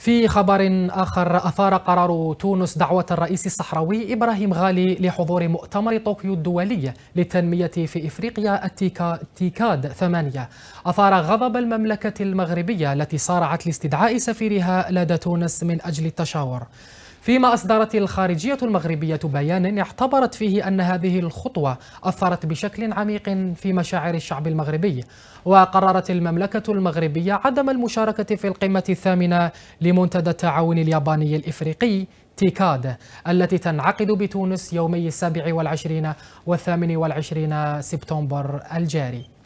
في خبر آخر أثار قرار تونس دعوة الرئيس الصحراوي إبراهيم غالي لحضور مؤتمر طوكيو الدولي للتنمية في إفريقيا التيكاد ثمانية أثار غضب المملكة المغربية التي صارعت لاستدعاء سفيرها لدى تونس من أجل التشاور فيما أصدرت الخارجية المغربية بيانا اعتبرت فيه أن هذه الخطوة أثرت بشكل عميق في مشاعر الشعب المغربي وقررت المملكة المغربية عدم المشاركة في القمة الثامنة لمنتدى التعاون الياباني الإفريقي تيكاد التي تنعقد بتونس يومي السابع والعشرين والثامن والعشرين سبتمبر الجاري